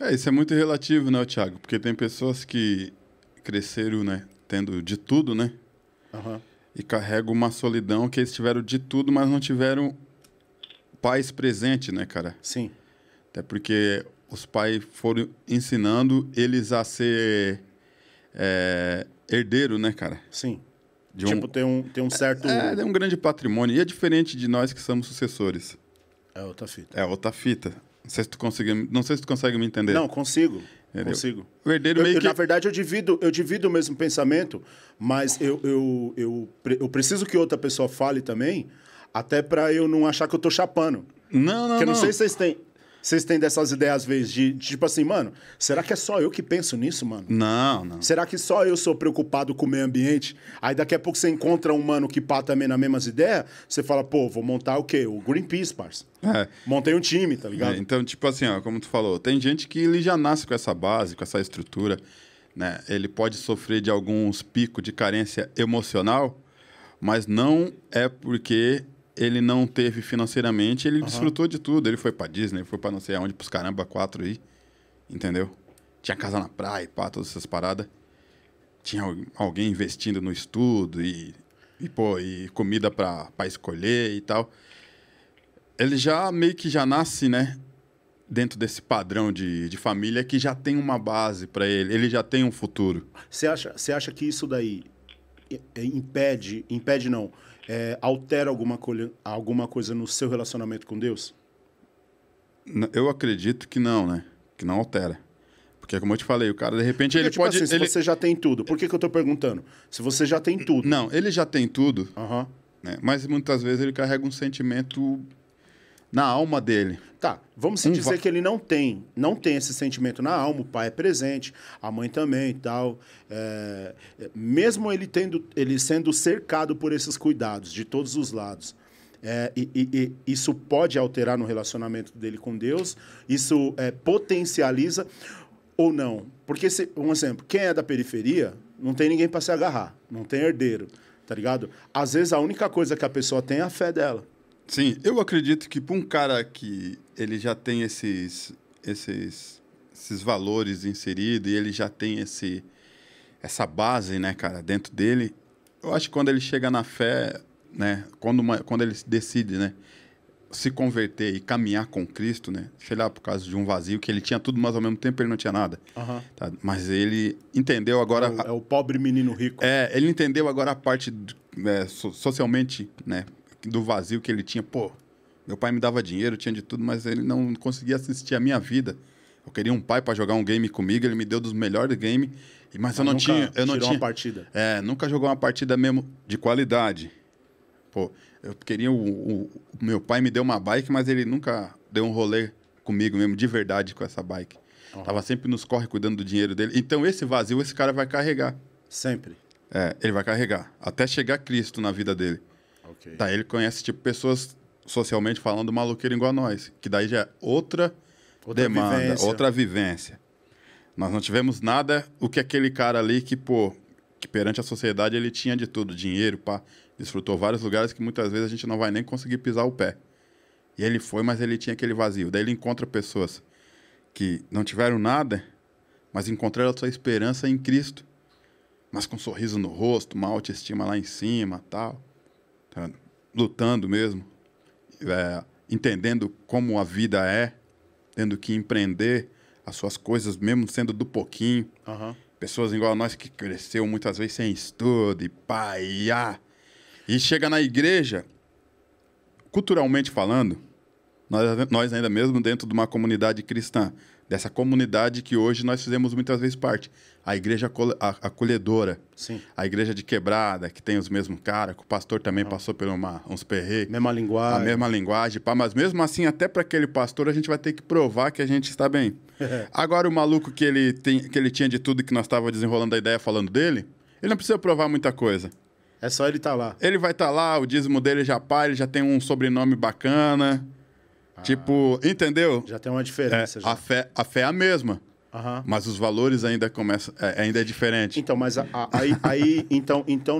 É, isso é muito relativo, né, Thiago? Porque tem pessoas que cresceram, né, tendo de tudo, né? Uhum. E carregam uma solidão que eles tiveram de tudo, mas não tiveram pais presentes, né, cara? Sim. Até porque os pais foram ensinando eles a ser é, herdeiro, né, cara? Sim. De tipo, um... Tem, um, tem um certo. É, é, um grande patrimônio. E é diferente de nós que somos sucessores. É outra fita. É outra fita. Não sei se tu consegue, não sei se tu consegue me entender. Não, consigo. Entendeu? Consigo. O herdeiro meio eu, que... Na verdade, eu divido, eu divido o mesmo pensamento, mas eu, eu, eu, eu preciso que outra pessoa fale também, até para eu não achar que eu tô chapando. Não, não, Porque não. eu não sei se vocês têm. Vocês têm dessas ideias, às vezes, de, de, tipo assim, mano, será que é só eu que penso nisso, mano? Não, não. Será que só eu sou preocupado com o meio ambiente? Aí daqui a pouco você encontra um mano que pá também nas mesmas ideias, você fala, pô, vou montar o quê? O Greenpeace, parça. É. Montei um time, tá ligado? É, então, tipo assim, ó, como tu falou, tem gente que ele já nasce com essa base, com essa estrutura, né? Ele pode sofrer de alguns picos de carência emocional, mas não é porque ele não teve financeiramente, ele uhum. desfrutou de tudo. Ele foi pra Disney, foi pra não sei aonde, pros caramba, quatro aí. Entendeu? Tinha casa na praia, pá, todas essas paradas. Tinha alguém investindo no estudo e, e pô, e comida pra, pra escolher e tal. Ele já meio que já nasce, né? Dentro desse padrão de, de família que já tem uma base para ele, ele já tem um futuro. Você acha, você acha que isso daí é, impede, impede não, é, altera alguma, alguma coisa no seu relacionamento com Deus? Eu acredito que não, né? Que não altera. Porque, é como eu te falei, o cara, de repente, Porque, ele tipo pode... Assim, ele... Se você já tem tudo. Por que, que eu estou perguntando? Se você já tem tudo. Não, ele já tem tudo, uhum. né? mas muitas vezes ele carrega um sentimento na alma dele. Tá, vamos um dizer que ele não tem, não tem esse sentimento na alma, o pai é presente, a mãe também e tal. É, é, mesmo ele, tendo, ele sendo cercado por esses cuidados de todos os lados, é, e, e, e, isso pode alterar no relacionamento dele com Deus, isso é, potencializa ou não. Porque, se, um exemplo, quem é da periferia, não tem ninguém para se agarrar, não tem herdeiro, tá ligado? Às vezes a única coisa que a pessoa tem é a fé dela. Sim, eu acredito que para um cara que ele já tem esses, esses, esses valores inseridos e ele já tem esse, essa base, né, cara, dentro dele, eu acho que quando ele chega na fé, né, quando, uma, quando ele decide, né, se converter e caminhar com Cristo, né? Sei lá, por causa de um vazio, que ele tinha tudo, mas ao mesmo tempo ele não tinha nada. Uhum. Tá? Mas ele entendeu agora. É o, é o, pobre menino rico. É, ele entendeu agora a parte é, socialmente, né? do vazio que ele tinha. Pô, meu pai me dava dinheiro, tinha de tudo, mas ele não conseguia assistir a minha vida. Eu queria um pai para jogar um game comigo, ele me deu dos melhores games, mas eu, eu não tinha, eu não tinha uma partida. É, nunca jogou uma partida mesmo de qualidade. Pô, eu queria o, o, meu pai me deu uma bike, mas ele nunca deu um rolê comigo mesmo de verdade com essa bike. Uhum. Tava sempre nos corre cuidando do dinheiro dele. Então esse vazio esse cara vai carregar. Sempre. É, ele vai carregar até chegar Cristo na vida dele. Okay. Tá, ele conhece, tipo, pessoas socialmente falando maluqueiro igual a nós, que daí já é outra, outra demanda, vivência. outra vivência. Nós não tivemos nada o que aquele cara ali que, pô, que perante a sociedade ele tinha de tudo, dinheiro, pá, desfrutou vários lugares que muitas vezes a gente não vai nem conseguir pisar o pé. E ele foi, mas ele tinha aquele vazio. Daí ele encontra pessoas que não tiveram nada, mas encontraram a sua esperança em Cristo. Mas com um sorriso no rosto, uma autoestima lá em cima, tal tá? lutando mesmo, é, entendendo como a vida é, tendo que empreender as suas coisas, mesmo sendo do pouquinho. Uhum. Pessoas igual a nós que cresceu muitas vezes sem estudo e pai, e, ah. e chega na igreja, culturalmente falando, nós, nós ainda mesmo dentro de uma comunidade cristã, dessa comunidade que hoje nós fizemos muitas vezes parte. A igreja acolhedora. Sim. A igreja de quebrada, que tem os mesmos caras, que o pastor também ah. passou por uma, uns perreiros. Mesma linguagem. A mesma linguagem. Pá, mas mesmo assim, até para aquele pastor, a gente vai ter que provar que a gente está bem. Agora, o maluco que ele, tem, que ele tinha de tudo que nós estava desenrolando a ideia falando dele, ele não precisa provar muita coisa. É só ele estar tá lá. Ele vai estar tá lá, o dízimo dele já pá, ele já tem um sobrenome bacana ah. Tipo, entendeu? Já tem uma diferença. É, a, fé, a fé é a mesma. Uhum. Mas os valores ainda começa, é, ainda é diferente. Então, mas a, a, aí, aí então, então